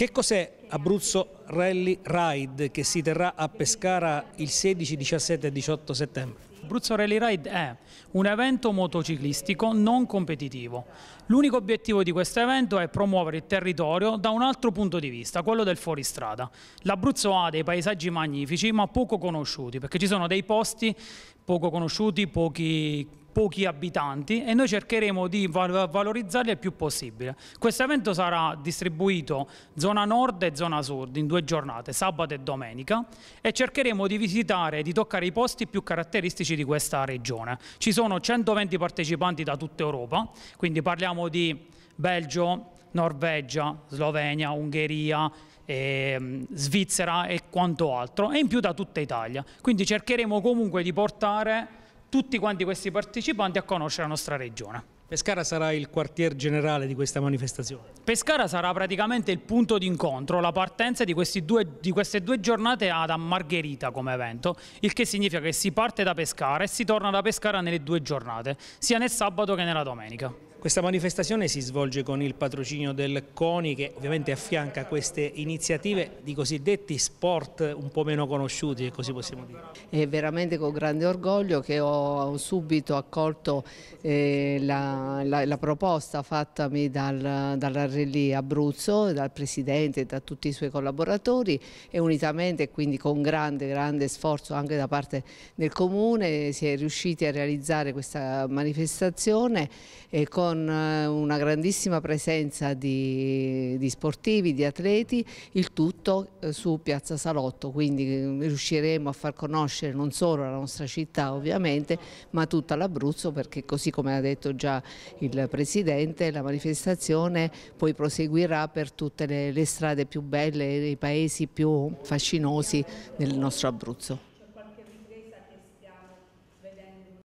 Che cos'è Abruzzo Rally Ride che si terrà a Pescara il 16, 17 e 18 settembre? Abruzzo Rally Ride è un evento motociclistico non competitivo. L'unico obiettivo di questo evento è promuovere il territorio da un altro punto di vista, quello del fuoristrada. L'Abruzzo ha dei paesaggi magnifici ma poco conosciuti perché ci sono dei posti poco conosciuti, pochi pochi abitanti e noi cercheremo di valorizzarli il più possibile. Questo evento sarà distribuito zona nord e zona sud in due giornate, sabato e domenica e cercheremo di visitare e di toccare i posti più caratteristici di questa regione. Ci sono 120 partecipanti da tutta Europa, quindi parliamo di Belgio, Norvegia, Slovenia, Ungheria, ehm, Svizzera e quanto altro, e in più da tutta Italia. Quindi cercheremo comunque di portare tutti quanti questi partecipanti a conoscere la nostra regione. Pescara sarà il quartier generale di questa manifestazione? Pescara sarà praticamente il punto d'incontro, la partenza di, due, di, queste due giornate ad Margherita come evento, il che significa che si parte da Pescara e si torna da Pescara nelle due giornate, sia nel sabato che nella domenica. Questa manifestazione si svolge con il patrocinio del CONI che ovviamente affianca queste iniziative di cosiddetti sport un po' meno conosciuti, e così possiamo dire. È veramente con grande orgoglio che ho subito accolto eh, la, la, la, proposta fattami dal, dall'Arrelli Abruzzo, dal Presidente e da tutti i suoi collaboratori e unitamente quindi con grande, grande sforzo anche da parte del Comune si è riusciti a realizzare questa manifestazione eh, con con eh, una grandissima presenza di, di sportivi, di atleti, il tutto eh, su Piazza Salotto, quindi eh, riusciremo a far conoscere non solo la nostra città ovviamente, ma tutta l'Abruzzo perché così come ha detto già il Presidente, la manifestazione poi proseguirà per tutte le, le strade più belle e i paesi più fascinosi del nostro Abruzzo.